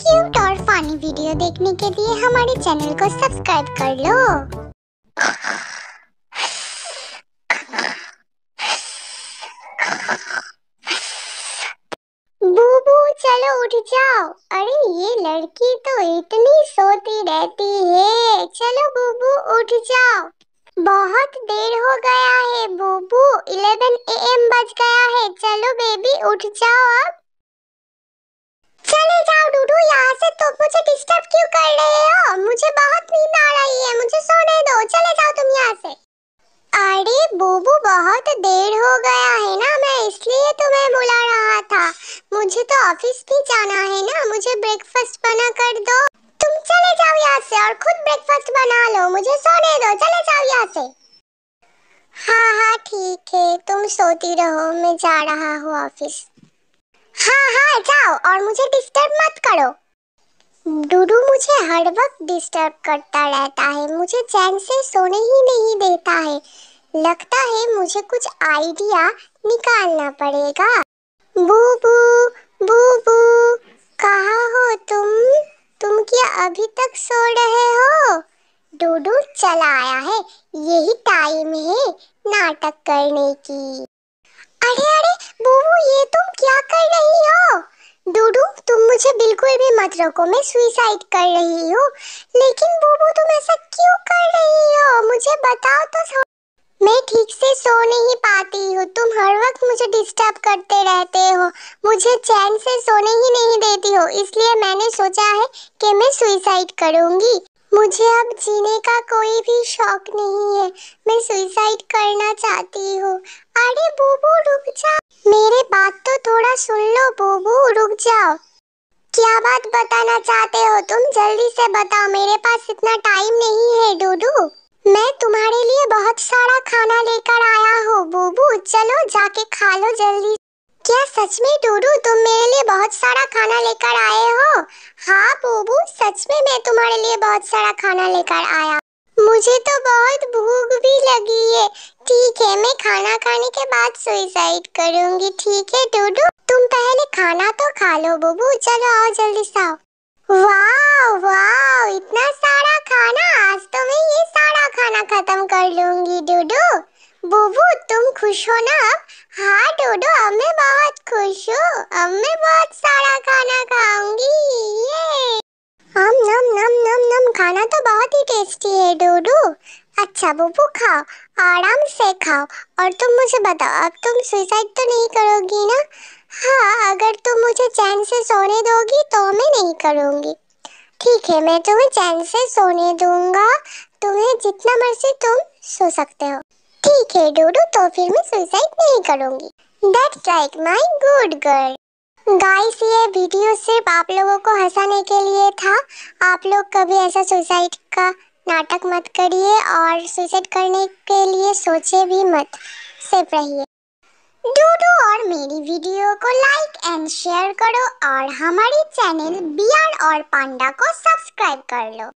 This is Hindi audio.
क्यूट और फनी वीडियो देखने के लिए हमारे चैनल को सब्सक्राइब कर लो चलो उठ जाओ अरे ये लड़की तो इतनी सोती रहती है चलो बूबू उठ जाओ बहुत देर हो गया है बूबू 11 एम बज गया है चलो बेबी उठ जाओ अब चले जाओ डूडू यहाँ से तो मुझे डिस्टर्ब क्यों कर रहे हो मुझे बहुत नींद आ रही है मुझे सोने दो चले जाओ तुम यहाँ से अरे बूबू बहुत देर हो गया है ना मैं इसलिए तुम्हें बुला रहा था मुझे तो ऑफिस भी जाना है ना मुझे ब्रेकफास्ट बना कर दो तुम चले जाओ यहाँ से और खुद ब्रेकफास्ट बना लो मुझे सोने दो चले जाओ यहाँ से हाँ हाँ ठीक है तुम सोती रहो मैं जा रहा हूँ ऑफिस हाँ हाँ जाओ और मुझे डिस्टर्ब मत करो डूडू मुझे हर वक्त डिस्टर्ब करता रहता है मुझे चैन से सोने ही नहीं देता है लगता है मुझे कुछ आइडिया निकालना पड़ेगा बू बू बू बू कहाँ हो तुम तुम क्या अभी तक सो रहे हो डूडू चला आया है यही टाइम है नाटक करने की अरे अरे बूबू ये तो को मैं सुइसाइड कर रही हूँ लेकिन बोबो तुम ऐसा क्यों कर रही हो मुझे बताओ तो मैं ठीक से सो नहीं पाती हूँ तुम हर वक्त मुझे डिस्टर्ब करते रहते हो मुझे चैन से सोने ही नहीं देती हो इसलिए मैंने सोचा है कि मैं सुइसाइड करूँगी मुझे अब जीने का कोई भी शौक नहीं है मैं सुइसाइड करना चाहती हूँ अरे बोबू रुक जाओ मेरे बात तो थोड़ा सुन लो बोबू रुक जाओ क्या बात बताना चाहते हो तुम जल्दी से बताओ मेरे पास इतना टाइम नहीं है डोडू मैं तुम्हारे लिए बहुत सारा खाना लेकर आया हूँ बूबू चलो जाके खा लो जल्दी क्या सच में डोडू तुम मेरे लिए बहुत सारा खाना लेकर आए हो हाँ बूबू सच में मैं तुम्हारे लिए बहुत सारा खाना लेकर आया मुझे तो बहुत भूख भी लगी है ठीक है मैं खाना खाने के बाद सुइसाइड करूँगी ठीक है डोडू तुम पहले खाना तो खा लो बुबू चलो आओ जल्दी से आओ वाओ वाओ इतना सारा खाना आज तो मैं ये सारा खाना खत्म कर लूंगी डूडू बुबू तुम खुश हो ना अब हार खाना तो बहुत ही टेस्टी है डोडू अच्छा बुबू खाओ आराम से खाओ और तुम मुझे बताओ अब तुम सुसाइड तो नहीं करोगी ना हाँ अगर तुम मुझे चैन से सोने दोगी तो मैं नहीं करूँगी ठीक है मैं तुम्हें चैन से सोने दूंगा तुम्हें जितना मर्जी तुम सो सकते हो ठीक है डोडू तो फिर मैं सुसाइड नहीं करूँगी that's like my good girl guys ये वीडियो सिर्फ आप लोगों को हंसाने के लिए था आप लोग कभी ऐसा सुसाइड का नाटक मत करिए और सुसाइड करने के लिए सोचे भी मत सिर्फ रहिए डूडू और मेरी वीडियो को लाइक एंड शेयर करो और हमारे चैनल बियार और पांडा को सब्सक्राइब कर लो